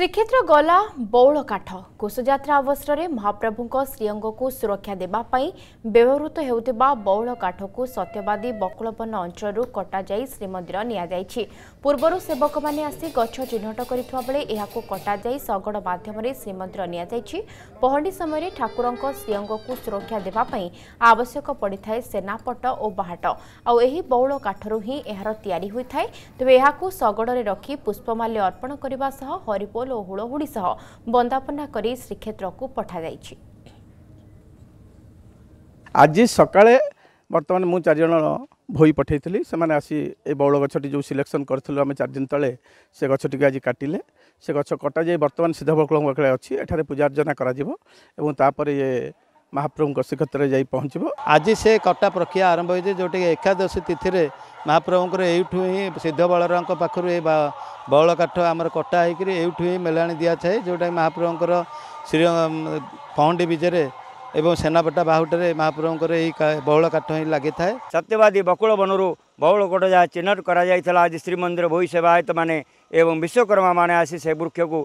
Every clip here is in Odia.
ଶ୍ରୀକ୍ଷେତ୍ର ଗଲା ବଉଳ କାଠ କୁଶଯାତ୍ରା ଅବସରରେ ମହାପ୍ରଭୁଙ୍କ ଶ୍ରୀଅଙ୍ଗକୁ ସୁରକ୍ଷା ଦେବା ପାଇଁ ବ୍ୟବହୃତ ହେଉଥିବା ବଉଳ କାଠକୁ ସତ୍ୟବାଦୀ ବକୁଳବନ ଅଞ୍ଚଳରୁ କଟାଯାଇ ଶ୍ରୀମନ୍ଦିର ନିଆଯାଇଛି ପୂର୍ବରୁ ସେବକମାନେ ଆସି ଗଛ ଚିହ୍ନଟ କରିଥିବା ବେଳେ ଏହାକୁ କଟାଯାଇ ଶଗଡ଼ ମାଧ୍ୟମରେ ଶ୍ରୀମନ୍ଦିର ନିଆଯାଇଛି ପହଣ୍ଡି ସମୟରେ ଠାକୁରଙ୍କ ଶ୍ରୀଅଙ୍ଗକୁ ସୁରକ୍ଷା ଦେବା ପାଇଁ ଆବଶ୍ୟକ ପଡ଼ିଥାଏ ସେନାପଟ ଓ ବାହାଟ ଆଉ ଏହି ବଉଳ କାଠରୁ ହିଁ ଏହାର ତିଆରି ହୋଇଥାଏ ତେବେ ଏହାକୁ ଶଗଡ଼ରେ ରଖି ପୁଷ୍ପମାଲ୍ୟ ଅର୍ପଣ କରିବା ସହ ହରିପୋଲ ଓ ହୁଳହୁଳି ସହ ବନ୍ଦାପନା କରି ଶ୍ରୀକ୍ଷେତ୍ରକୁ ପଠାଯାଇଛି ଆଜି ସକାଳେ ବର୍ତ୍ତମାନ ମୁଁ ଚାରିଜଣ ଭୋଇ ପଠାଇଥିଲି ସେମାନେ ଆସି ଏ ବଉଳ ଗଛଟି ଯେଉଁ ସିଲେକ୍ସନ୍ କରିଥିଲୁ ଆମେ ଚାରି ଦିନ ତଳେ ସେ ଗଛଟିକୁ ଆଜି କାଟିଲେ ସେ ଗଛ କଟାଯାଇ ବର୍ତ୍ତମାନ ସିଦ୍ଧବକୁଳଙ୍କ ପାଖରେ ଅଛି ଏଠାରେ ପୂଜାର୍ଚ୍ଚନା କରାଯିବ ଏବଂ ତାପରେ ଇଏ ମହାପ୍ରଭୁଙ୍କ ଶ୍ରୀକ୍ଷେତ୍ରରେ ଯାଇ ପହଞ୍ଚିବ ଆଜି ସେ କଟା ପ୍ରକ୍ରିୟା ଆରମ୍ଭ ହୋଇଛି ଯେଉଁଟାକି ଏକାଦଶୀ ତିଥିରେ ମହାପ୍ରଭୁଙ୍କର ଏଇଠୁ ହିଁ ସିଦ୍ଧ ବଳରାମଙ୍କ ପାଖରୁ ଏ ବଉଳ କାଠ ଆମର କଟା ହେଇକିରି ଏଇଠୁ ହିଁ ମେଲାଣି ଦିଆଯାଏ ଯେଉଁଟାକି ମହାପ୍ରଭୁଙ୍କର ଶ୍ରୀ ପହଣ୍ଡି ବିଜେରେ ଏବଂ ସେନାପଟା ବାହୁଟରେ ମହାପ୍ରଭୁଙ୍କର ଏହି ବଉଳ କାଠ ହିଁ ଲାଗିଥାଏ ସତ୍ୟବାଦୀ ବକୁଳ ବନରୁ ବଉଳ କଟ ଯାହା ଚିହ୍ନଟ କରାଯାଇଥିଲା ଆଜି ଶ୍ରୀମନ୍ଦିର ଭୋଇ ସେବାୟତମାନେ ଏବଂ ବିଶ୍ୱକର୍ମାମାନେ ଆସି ସେ ବୃକ୍ଷକୁ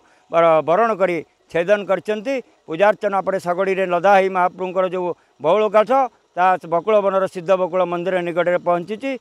ବରଣ କରି ଛେଦନ କରିଛନ୍ତି ପୂଜାର୍ଚ୍ଚନା ପରେ ଶଗଡ଼ିରେ ଲଦା ହେଇ ମହାପ୍ରଭୁଙ୍କର ଯେଉଁ ବଉଳ କାଠ ତା ବକୁଳ ବନର ସିଦ୍ଧ ବକୁଳ ମନ୍ଦିର ନିକଟରେ ପହଞ୍ଚିଛି